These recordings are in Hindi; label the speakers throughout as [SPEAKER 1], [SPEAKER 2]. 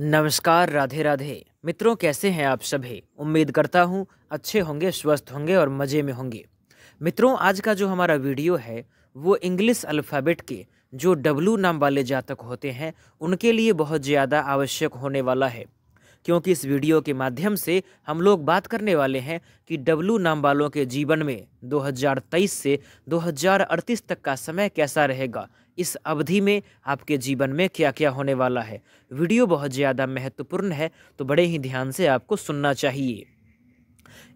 [SPEAKER 1] नमस्कार राधे राधे मित्रों कैसे हैं आप सभी उम्मीद करता हूँ अच्छे होंगे स्वस्थ होंगे और मज़े में होंगे मित्रों आज का जो हमारा वीडियो है वो इंग्लिश अल्फ़ाबेट के जो डब्लू नाम वाले जातक होते हैं उनके लिए बहुत ज़्यादा आवश्यक होने वाला है क्योंकि इस वीडियो के माध्यम से हम लोग बात करने वाले हैं कि डब्लू नाम वालों के जीवन में 2023 से 2038 तक का समय कैसा रहेगा इस अवधि में आपके जीवन में क्या क्या होने वाला है वीडियो बहुत ज़्यादा महत्वपूर्ण है तो बड़े ही ध्यान से आपको सुनना चाहिए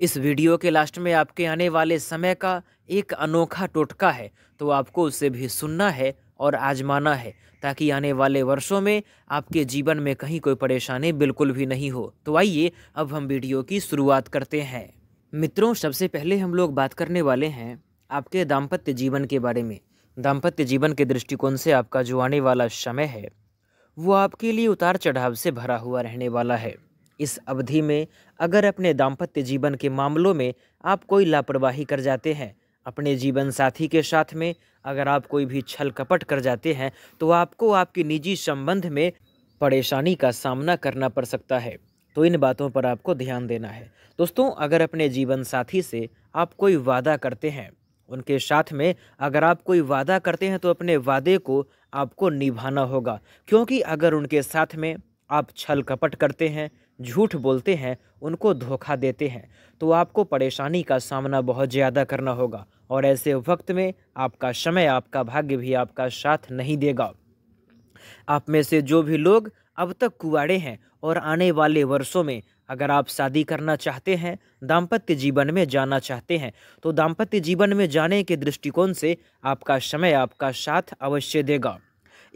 [SPEAKER 1] इस वीडियो के लास्ट में आपके आने वाले समय का एक अनोखा टोटका है तो आपको उसे भी सुनना है और आजमाना है ताकि आने वाले वर्षों में आपके जीवन में कहीं कोई परेशानी बिल्कुल भी नहीं हो तो आइए अब हम वीडियो की शुरुआत करते हैं मित्रों सबसे पहले हम लोग बात करने वाले हैं आपके दाम्पत्य जीवन के बारे में दाम्पत्य जीवन के दृष्टिकोण से आपका जो आने वाला समय है वो आपके लिए उतार चढ़ाव से भरा हुआ रहने वाला है इस अवधि में अगर अपने दाम्पत्य जीवन के मामलों में आप कोई लापरवाही कर जाते हैं अपने जीवन साथी के साथ में अगर आप कोई भी छल कपट कर जाते हैं तो आपको आपके निजी संबंध में परेशानी का सामना करना पड़ सकता है तो इन बातों पर आपको ध्यान देना है दोस्तों अगर अपने जीवन साथी से आप कोई वादा करते हैं उनके साथ में अगर आप कोई वादा करते हैं तो अपने वादे को आपको निभाना होगा क्योंकि अगर उनके साथ में आप छल कपट करते हैं झूठ बोलते हैं उनको धोखा देते हैं तो आपको परेशानी का सामना बहुत ज़्यादा करना होगा और ऐसे वक्त में आपका समय आपका भाग्य भी आपका साथ नहीं देगा आप में से जो भी लोग अब तक कुआड़े हैं और आने वाले वर्षों में अगर आप शादी करना चाहते हैं दाम्पत्य जीवन में जाना चाहते हैं तो दाम्पत्य जीवन में जाने के दृष्टिकोण से आपका समय आपका साथ अवश्य देगा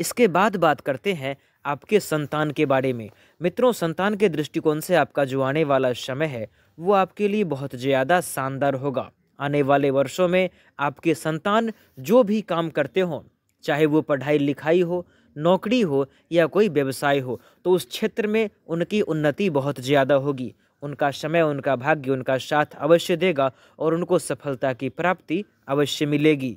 [SPEAKER 1] इसके बाद बात करते हैं आपके संतान के बारे में मित्रों संतान के दृष्टिकोण से आपका जो आने वाला समय है वो आपके लिए बहुत ज़्यादा शानदार होगा आने वाले वर्षों में आपके संतान जो भी काम करते हों चाहे वो पढ़ाई लिखाई हो नौकरी हो या कोई व्यवसाय हो तो उस क्षेत्र में उनकी उन्नति बहुत ज़्यादा होगी उनका समय उनका भाग्य उनका साथ अवश्य देगा और उनको सफलता की प्राप्ति अवश्य मिलेगी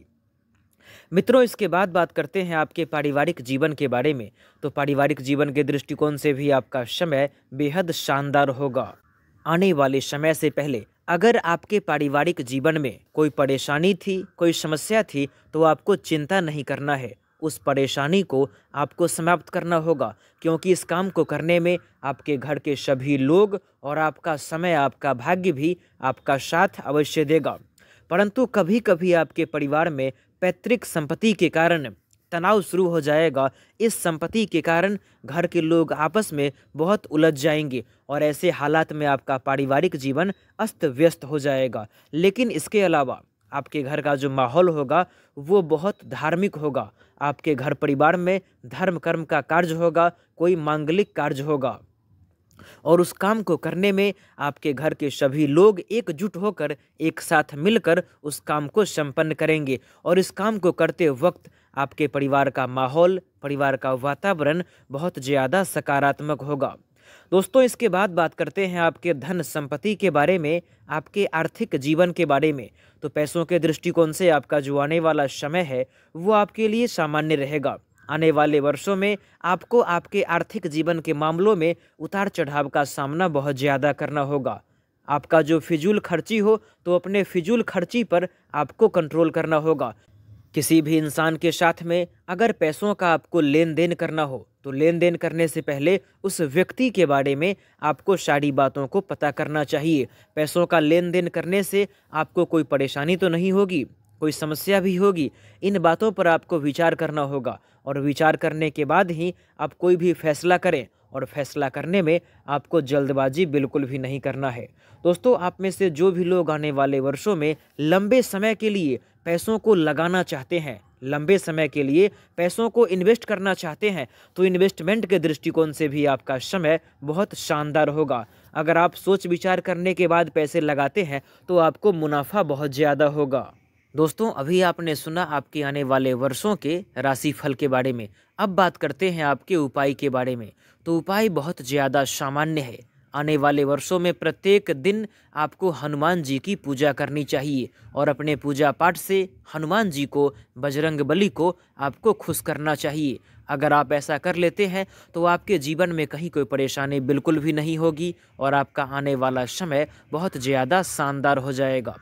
[SPEAKER 1] मित्रों इसके बाद बात करते हैं आपके पारिवारिक जीवन के बारे में तो पारिवारिक जीवन के दृष्टिकोण से भी आपका समय बेहद शानदार होगा आने वाले समय से पहले अगर आपके पारिवारिक जीवन में कोई परेशानी थी कोई समस्या थी तो आपको चिंता नहीं करना है उस परेशानी को आपको समाप्त करना होगा क्योंकि इस काम को करने में आपके घर के सभी लोग और आपका समय आपका भाग्य भी आपका साथ अवश्य देगा परंतु कभी कभी आपके परिवार में पैतृक संपत्ति के कारण तनाव शुरू हो जाएगा इस संपत्ति के कारण घर के लोग आपस में बहुत उलझ जाएंगे और ऐसे हालात में आपका पारिवारिक जीवन अस्त व्यस्त हो जाएगा लेकिन इसके अलावा आपके घर का जो माहौल होगा वो बहुत धार्मिक होगा आपके घर परिवार में धर्म कर्म का कार्य होगा कोई मांगलिक कार्य होगा और उस काम को करने में आपके घर के सभी लोग एकजुट होकर एक साथ मिलकर उस काम को संपन्न करेंगे और इस काम को करते वक्त आपके परिवार का माहौल परिवार का वातावरण बहुत ज़्यादा सकारात्मक होगा दोस्तों इसके बाद बात करते हैं आपके धन संपत्ति के बारे में आपके आर्थिक जीवन के बारे में तो पैसों के दृष्टिकोण से आपका जो आने वाला समय है वो आपके लिए सामान्य रहेगा आने वाले वर्षों में आपको आपके आर्थिक जीवन के मामलों में उतार चढ़ाव का सामना बहुत ज़्यादा करना होगा आपका जो फिजूल खर्ची हो तो अपने फिजूल खर्ची पर आपको कंट्रोल करना होगा किसी भी इंसान के साथ में अगर पैसों का आपको लेन देन करना हो तो लेन देन करने से पहले उस व्यक्ति के बारे में आपको सारी बातों को पता करना चाहिए पैसों का लेन देन करने से आपको कोई परेशानी तो नहीं होगी कोई समस्या भी होगी इन बातों पर आपको विचार करना होगा और विचार करने के बाद ही आप कोई भी फैसला करें और फैसला करने में आपको जल्दबाजी बिल्कुल भी नहीं करना है दोस्तों आप में से जो भी लोग आने वाले वर्षों में लंबे समय के लिए पैसों को लगाना चाहते हैं लंबे समय के लिए पैसों को इन्वेस्ट करना चाहते हैं तो इन्वेस्टमेंट के दृष्टिकोण से भी आपका समय बहुत शानदार होगा अगर आप सोच विचार करने के बाद पैसे लगाते हैं तो आपको मुनाफा बहुत ज़्यादा होगा दोस्तों अभी आपने सुना आपके आने वाले वर्षों के राशिफल के बारे में अब बात करते हैं आपके उपाय के बारे में तो उपाय बहुत ज़्यादा सामान्य है आने वाले वर्षों में प्रत्येक दिन आपको हनुमान जी की पूजा करनी चाहिए और अपने पूजा पाठ से हनुमान जी को बजरंग बली को आपको खुश करना चाहिए अगर आप ऐसा कर लेते हैं तो आपके जीवन में कहीं कोई परेशानी बिल्कुल भी नहीं होगी और आपका आने वाला समय बहुत ज़्यादा शानदार हो जाएगा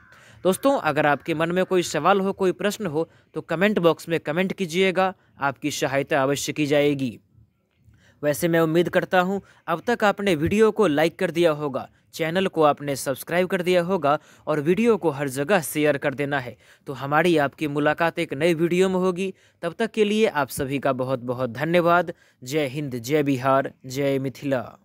[SPEAKER 1] दोस्तों अगर आपके मन में कोई सवाल हो कोई प्रश्न हो तो कमेंट बॉक्स में कमेंट कीजिएगा आपकी सहायता अवश्य की जाएगी वैसे मैं उम्मीद करता हूँ अब तक आपने वीडियो को लाइक कर दिया होगा चैनल को आपने सब्सक्राइब कर दिया होगा और वीडियो को हर जगह शेयर कर देना है तो हमारी आपकी मुलाकात एक नई वीडियो में होगी तब तक के लिए आप सभी का बहुत बहुत धन्यवाद जय हिंद जय बिहार जय मिथिला